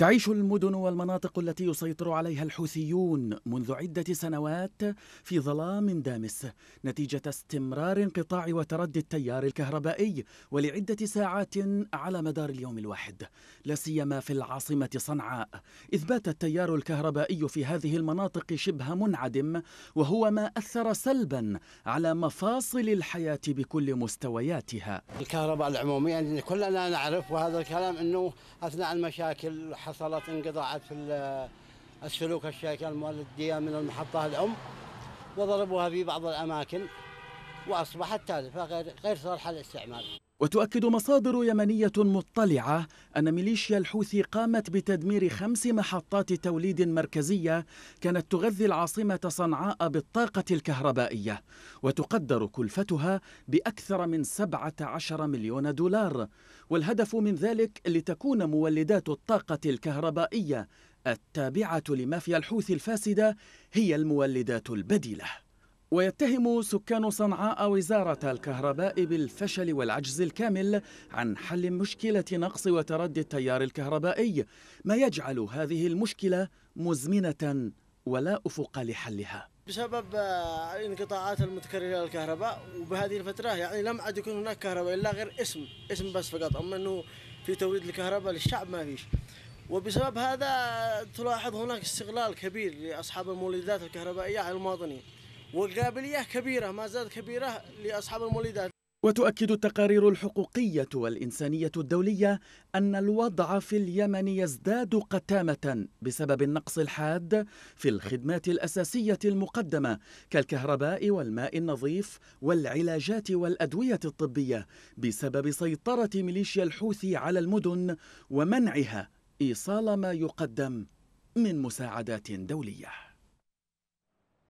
تعيش المدن والمناطق التي يسيطر عليها الحوثيون منذ عدة سنوات في ظلام دامس نتيجة استمرار انقطاع وتردي التيار الكهربائي ولعدة ساعات على مدار اليوم الواحد لا سيما في العاصمة صنعاء إذ بات التيار الكهربائي في هذه المناطق شبه منعدم وهو ما أثر سلبا على مفاصل الحياة بكل مستوياتها الكهرباء العمومية يعني كلنا نعرف وهذا الكلام أنه أثناء المشاكل حصلت انقطاعات السلوك الشركة المولدية من المحطة الأم وضربوها في بعض الأماكن وأصبحت تالفة غير, غير صالحة للاستعمال وتؤكد مصادر يمنية مطلعة أن ميليشيا الحوثي قامت بتدمير خمس محطات توليد مركزية كانت تغذي العاصمة صنعاء بالطاقة الكهربائية وتقدر كلفتها بأكثر من 17 مليون دولار والهدف من ذلك لتكون مولدات الطاقة الكهربائية التابعة لمافيا الحوثي الفاسدة هي المولدات البديلة ويتهم سكان صنعاء وزارة الكهرباء بالفشل والعجز الكامل عن حل مشكلة نقص وتردي التيار الكهربائي ما يجعل هذه المشكلة مزمنة ولا أفق لحلها بسبب الانقطاعات آه، المتكررة للكهرباء وبهذه الفترة يعني لم عد يكون هناك كهرباء إلا غير اسم اسم بس فقط أما أنه في توريد الكهرباء للشعب ما فيش وبسبب هذا تلاحظ هناك استغلال كبير لأصحاب المولدات الكهربائية على المواطنين والقابلية كبيرة ما زالت كبيرة لأصحاب المولدات وتؤكد التقارير الحقوقية والإنسانية الدولية أن الوضع في اليمن يزداد قتامة بسبب النقص الحاد في الخدمات الأساسية المقدمة كالكهرباء والماء النظيف والعلاجات والأدوية الطبية بسبب سيطرة ميليشيا الحوثي على المدن ومنعها إيصال ما يقدم من مساعدات دوليه